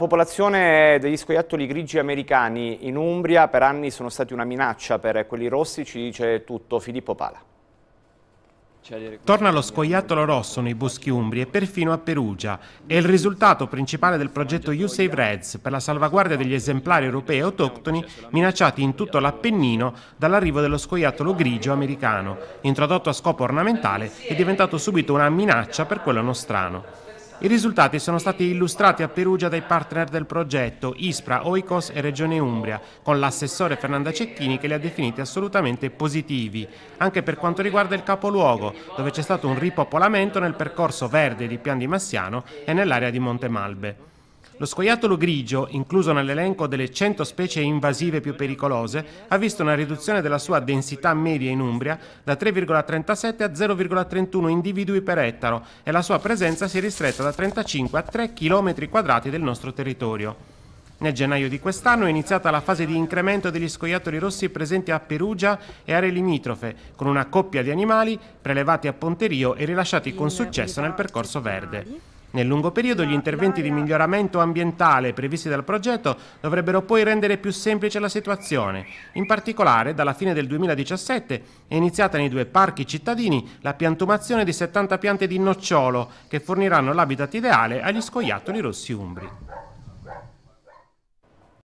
popolazione degli scoiattoli grigi americani in Umbria per anni sono stati una minaccia per quelli rossi, ci dice tutto Filippo Pala. Torna lo scoiattolo rosso nei boschi umbri e perfino a Perugia. È il risultato principale del progetto You Save Reds per la salvaguardia degli esemplari europei autoctoni minacciati in tutto l'Appennino dall'arrivo dello scoiattolo grigio americano. Introdotto a scopo ornamentale e diventato subito una minaccia per quello nostrano. I risultati sono stati illustrati a Perugia dai partner del progetto, ISPRA, Oikos e Regione Umbria, con l'assessore Fernanda Cecchini che li ha definiti assolutamente positivi, anche per quanto riguarda il capoluogo, dove c'è stato un ripopolamento nel percorso verde di Pian di Massiano e nell'area di Monte Malbe. Lo scoiattolo grigio, incluso nell'elenco delle 100 specie invasive più pericolose, ha visto una riduzione della sua densità media in Umbria da 3,37 a 0,31 individui per ettaro e la sua presenza si è ristretta da 35 a 3 km 2 del nostro territorio. Nel gennaio di quest'anno è iniziata la fase di incremento degli scoiattoli rossi presenti a Perugia e aree limitrofe, con una coppia di animali prelevati a Ponterio e rilasciati con successo nel percorso verde. Nel lungo periodo gli interventi di miglioramento ambientale previsti dal progetto dovrebbero poi rendere più semplice la situazione. In particolare, dalla fine del 2017 è iniziata nei due parchi cittadini la piantumazione di 70 piante di nocciolo che forniranno l'habitat ideale agli scoiattoli rossi umbri.